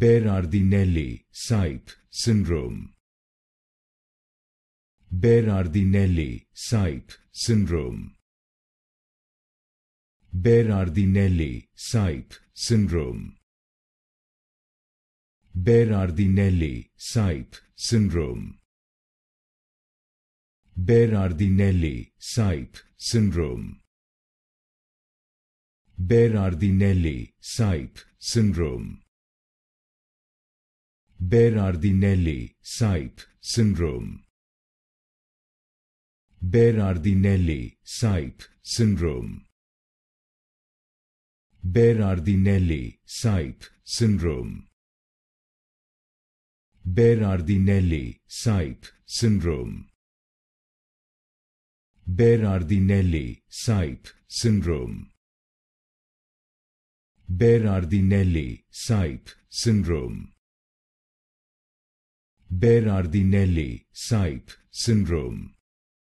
Berardinelli Sype syndrome. Berardinelli Sype syndrome. Berardinelli Sype syndrome. Berardinelli Sype syndrome. Berardinelli Sype syndrome. Berardinelli Sype syndrome. Berardinelli Sype syndrome. Berardinelli Sype syndrome. Berardinelli Sype syndrome. Berardinelli Sype syndrome. Berardinelli Sype syndrome. Berardinelli Sype syndrome. Berardinelli type syndrome.